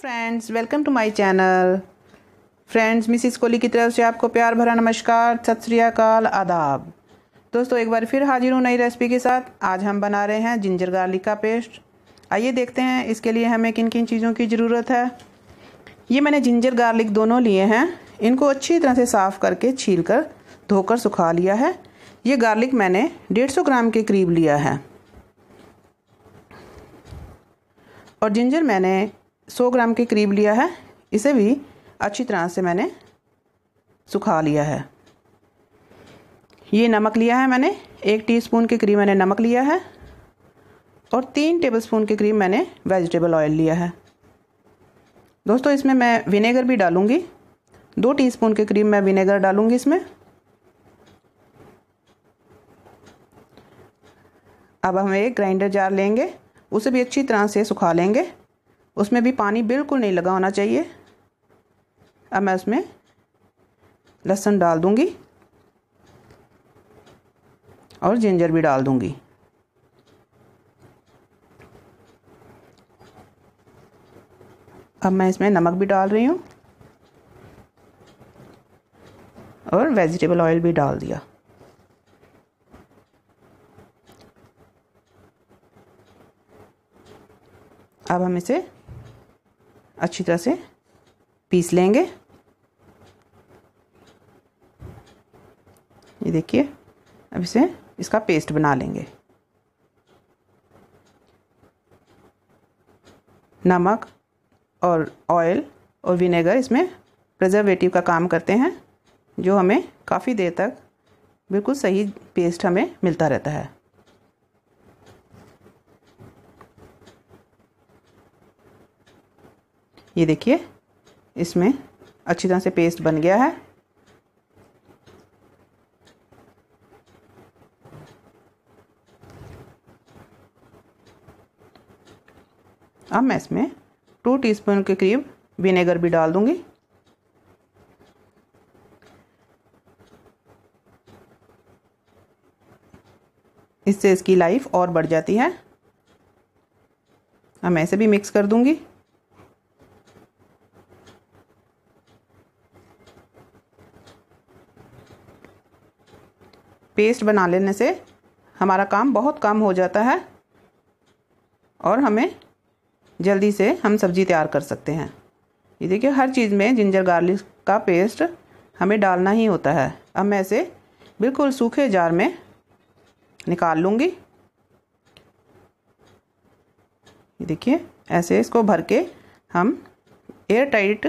friends welcome to my channel friends Mrs Kohli की तरफ से आपको प्यार भरा नमस्कार सत श्रीकाल आदाब दोस्तों एक बार फिर हाजिर हूँ नई रेसिपी के साथ आज हम बना रहे हैं जिंजर गार्लिक का पेस्ट आइए देखते हैं इसके लिए हमें किन किन चीज़ों की ज़रूरत है ये मैंने जिंजर गार्लिक दोनों लिए हैं इनको अच्छी तरह से साफ़ करके छील कर धोकर सुखा लिया है ये गार्लिक मैंने डेढ़ सौ ग्राम के करीब लिया है और जिंजर मैंने सौ ग्राम के करीब लिया है इसे भी अच्छी तरह से मैंने सुखा लिया है ये नमक लिया है मैंने एक टीस्पून के करीब मैंने नमक लिया है और तीन टेबलस्पून के करीब मैंने वेजिटेबल ऑयल लिया है दोस्तों इसमें मैं विनेगर भी डालूँगी दो टीस्पून के करीब मैं विनेगर डालूँगी इसमें अब हम एक ग्राइंडर जार लेंगे उसे भी अच्छी तरह से सुखा लेंगे उसमें भी पानी बिल्कुल नहीं लगा होना चाहिए अब मैं उसमें लहसुन डाल दूंगी और जिंजर भी डाल दूंगी अब मैं इसमें नमक भी डाल रही हूँ और वेजिटेबल ऑयल भी डाल दिया अब हम इसे अच्छी तरह से पीस लेंगे ये देखिए अब इसे इसका पेस्ट बना लेंगे नमक और ऑयल और विनेगर इसमें प्रिजर्वेटिव का काम करते हैं जो हमें काफ़ी देर तक बिल्कुल सही पेस्ट हमें मिलता रहता है ये देखिए इसमें अच्छी तरह से पेस्ट बन गया है अब मैं इसमें टू टीस्पून के करीब विनेगर भी डाल दूंगी इससे इसकी लाइफ और बढ़ जाती है अब मैं इसे भी मिक्स कर दूंगी पेस्ट बना लेने से हमारा काम बहुत कम हो जाता है और हमें जल्दी से हम सब्ज़ी तैयार कर सकते हैं ये देखिए हर चीज़ में जिंजर गार्लिक का पेस्ट हमें डालना ही होता है अब मैं इसे बिल्कुल सूखे जार में निकाल लूँगी ये देखिए ऐसे इसको भर के हम एयर टाइट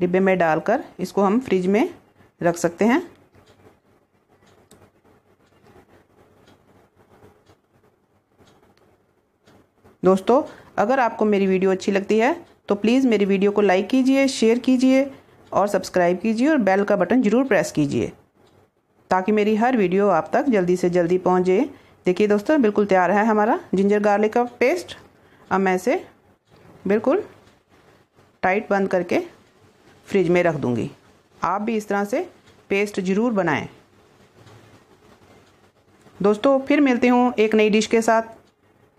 डिब्बे में डालकर इसको हम फ्रिज में रख सकते हैं दोस्तों अगर आपको मेरी वीडियो अच्छी लगती है तो प्लीज़ मेरी वीडियो को लाइक कीजिए शेयर कीजिए और सब्सक्राइब कीजिए और बेल का बटन ज़रूर प्रेस कीजिए ताकि मेरी हर वीडियो आप तक जल्दी से जल्दी पहुँचे देखिए दोस्तों बिल्कुल तैयार है हमारा जिंजर गार्लिक का पेस्ट अब मैं इसे बिल्कुल टाइट बंद करके फ्रिज में रख दूँगी आप भी इस तरह से पेस्ट ज़रूर बनाएं दोस्तों फिर मिलती हूँ एक नई डिश के साथ